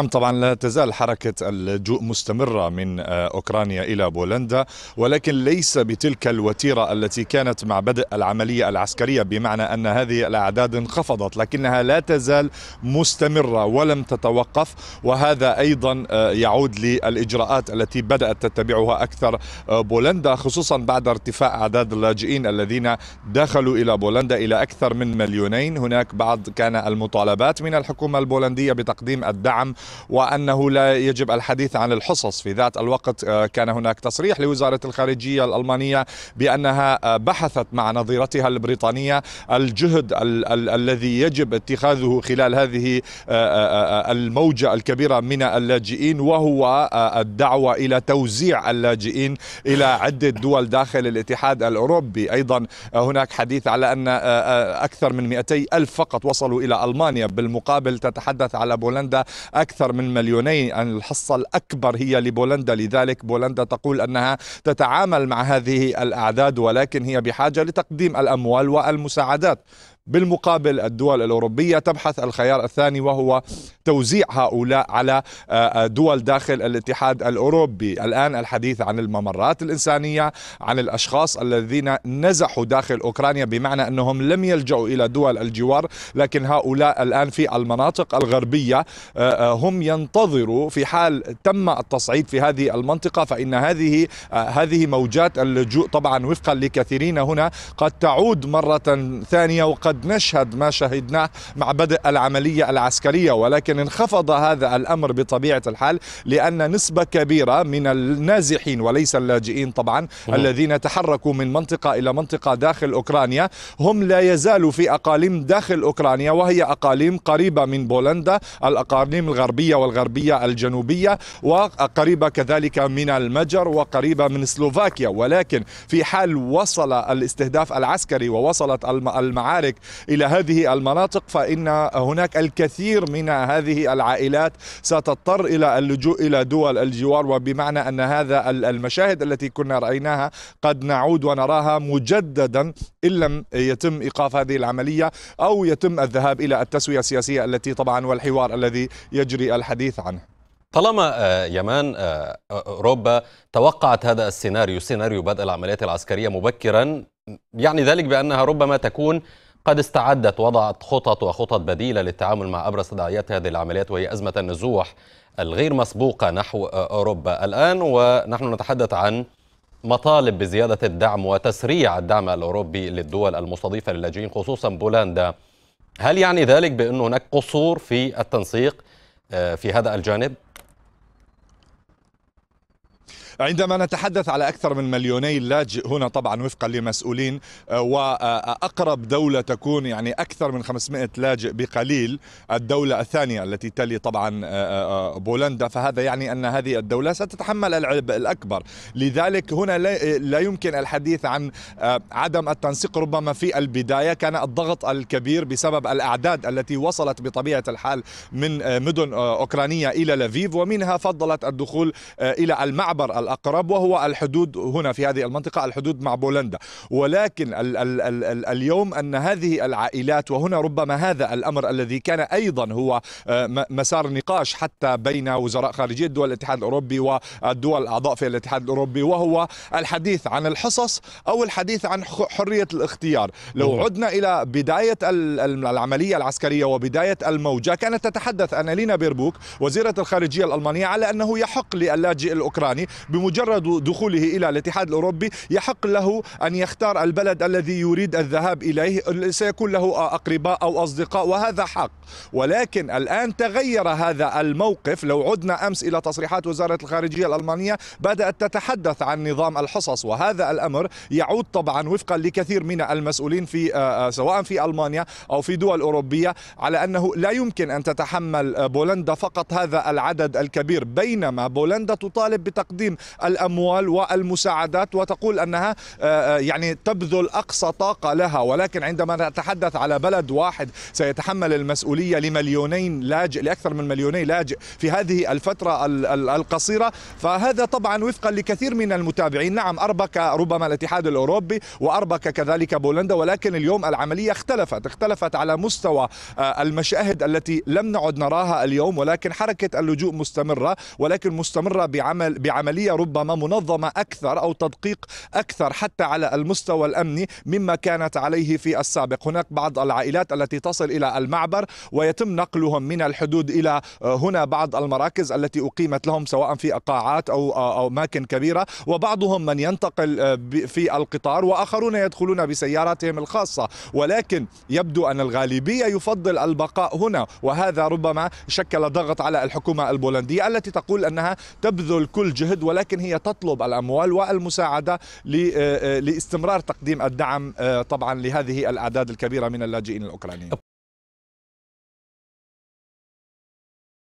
نعم طبعا لا تزال حركة اللجوء مستمرة من آه، أوكرانيا إلى بولندا ولكن ليس بتلك الوتيرة التي كانت مع بدء العملية العسكرية بمعنى أن هذه الأعداد انخفضت لكنها لا تزال مستمرة ولم تتوقف وهذا أيضا آه، يعود للإجراءات التي بدأت تتبعها أكثر آه، بولندا خصوصا بعد ارتفاع أعداد اللاجئين الذين دخلوا إلى بولندا إلى أكثر من مليونين هناك بعض كان المطالبات من الحكومة البولندية بتقديم الدعم وأنه لا يجب الحديث عن الحصص في ذات الوقت آه، كان هناك تصريح لوزارة الخارجية الألمانية بأنها آه، بحثت مع نظيرتها البريطانية الجهد ال- ال- الذي يجب اتخاذه خلال هذه آه، الموجة الكبيرة من اللاجئين وهو الدعوة إلى توزيع اللاجئين إلى عدة دول داخل الاتحاد الأوروبي أيضا هناك حديث على أن أكثر من 200 ألف فقط وصلوا إلى ألمانيا بالمقابل تتحدث على بولندا أكثر أكثر من مليونين الحصة الأكبر هي لبولندا لذلك بولندا تقول أنها تتعامل مع هذه الأعداد ولكن هي بحاجة لتقديم الأموال والمساعدات بالمقابل الدول الأوروبية تبحث الخيار الثاني وهو توزيع هؤلاء على آه، آه، دول داخل الاتحاد الأوروبي الآن الحديث عن الممرات الإنسانية عن الأشخاص الذين نزحوا داخل أوكرانيا بمعنى أنهم لم يلجأوا إلى دول الجوار لكن هؤلاء الآن في المناطق الغربية آه، هم ينتظروا في حال تم التصعيد في هذه المنطقة فإن هذه هذه موجات اللجوء طبعا وفقا لكثيرين هنا قد تعود مرة ثانية وقد قد نشهد ما شهدناه مع بدء العملية العسكرية ولكن انخفض هذا الأمر بطبيعة الحال لأن نسبة كبيرة من النازحين وليس اللاجئين طبعا الذين تحركوا من منطقة إلى منطقة داخل أوكرانيا هم لا يزالوا في أقاليم داخل أوكرانيا وهي أقاليم قريبة من بولندا الأقاليم الغربية والغربية الجنوبية وقريبة كذلك من المجر وقريبة من سلوفاكيا ولكن في حال وصل الاستهداف العسكري ووصلت المعارك إلى هذه المناطق فإن هناك الكثير من هذه العائلات ستضطر إلى اللجوء إلى دول الجوار وبمعنى أن هذا المشاهد التي كنا رأيناها قد نعود ونراها مجددا إن لم يتم إيقاف هذه العملية أو يتم الذهاب إلى التسوية السياسية التي طبعا والحوار الذي يجري الحديث عنه طالما آه، يمان آه، اوروبا توقعت هذا السيناريو سيناريو بدء العمليات العسكريه مبكرا يعني ذلك بانها ربما تكون قد استعدت وضعت خطط وخطط بديلة للتعامل مع أبرز تداعيات هذه العمليات وهي أزمة النزوح الغير مسبوقة نحو أوروبا الآن ونحن نتحدث عن مطالب بزيادة الدعم وتسريع الدعم الأوروبي للدول المستضيفة للاجئين خصوصا بولندا هل يعني ذلك بأن هناك قصور في التنسيق آه، في هذا الجانب؟ عندما نتحدث على أكثر من مليوني لاجئ هنا طبعا وفقا لمسؤولين آه، وأقرب دولة تكون يعني أكثر من 500 لاجئ بقليل الدولة الثانية التي تلي طبعا آه، آه، بولندا فهذا يعني أن هذه الدولة ستتحمل العبء الأكبر لذلك هنا لا يمكن الحديث عن عدم التنسيق ربما في البداية كان الضغط الكبير بسبب الأعداد التي وصلت بطبيعة الحال من مدن أوكرانية إلى لفيف ومنها فضلت الدخول إلى المعبر الأقرب وهو الحدود هنا في هذه المنطقة الحدود مع بولندا ولكن ال ال ال ال اليوم أن هذه العائلات وهنا ربما هذا الأمر الذي كان أيضا هو آه، مسار نقاش حتى بين وزراء خارجية دول الاتحاد الأوروبي والدول الأعضاء في الاتحاد الأوروبي وهو الحديث عن الحصص أو الحديث عن حرية الاختيار لو نعم. عدنا إلى بداية العملية العسكرية وبداية الموجة كانت تتحدث أنالينا بيربوك وزيرة الخارجية الألمانية على أنه يحق للاجئ الأوكراني بمجرد دخوله إلى الاتحاد الأوروبي يحق له أن يختار البلد الذي يريد الذهاب إليه سيكون له أقرباء أو أصدقاء وهذا حق ولكن الآن تغير هذا الموقف لو عدنا أمس إلى تصريحات وزارة الخارجية الألمانية بدأت تتحدث عن نظام الحصص وهذا الأمر يعود طبعا وفقا لكثير من المسؤولين في آه، آه، سواء في ألمانيا أو في دول أوروبية على أنه لا يمكن أن تتحمل بولندا فقط هذا العدد الكبير بينما بولندا تطالب بتقديم الأموال والمساعدات وتقول أنها آه، آه، يعني تبذل أقصى طاقة لها ولكن عندما نتحدث على بلد واحد سيتحمل المسؤولية لمليونين لاجئ لأكثر من مليوني لاجئ في هذه الفترة القصيرة فهذا طبعا وفقا لكثير من المتابعين نعم أربك ربما الاتحاد الأوروبي وأربك كذلك بولندا ولكن اليوم العملية اختلفت اختلفت على مستوى آه، المشاهد التي لم نعد نراها اليوم ولكن حركة اللجوء مستمرة ولكن مستمرة بعمل بعملية ربما منظمة أكثر أو تدقيق أكثر حتى على المستوى الأمني مما كانت عليه في السابق هناك بعض العائلات التي تصل إلى المعبر ويتم نقلهم من الحدود إلى هنا بعض المراكز التي أقيمت لهم سواء في قاعات أو أو أماكن كبيرة وبعضهم من ينتقل في القطار وآخرون يدخلون بسياراتهم الخاصة ولكن يبدو أن الغالبية يفضل البقاء هنا وهذا ربما شكل ضغط على الحكومة البولندية التي تقول أنها تبذل كل جهد ولكن ولكن هي تطلب الأموال والمساعدة آه، آه، لاستمرار تقديم الدعم آه، طبعا لهذه الأعداد الكبيرة من اللاجئين الأوكرانيين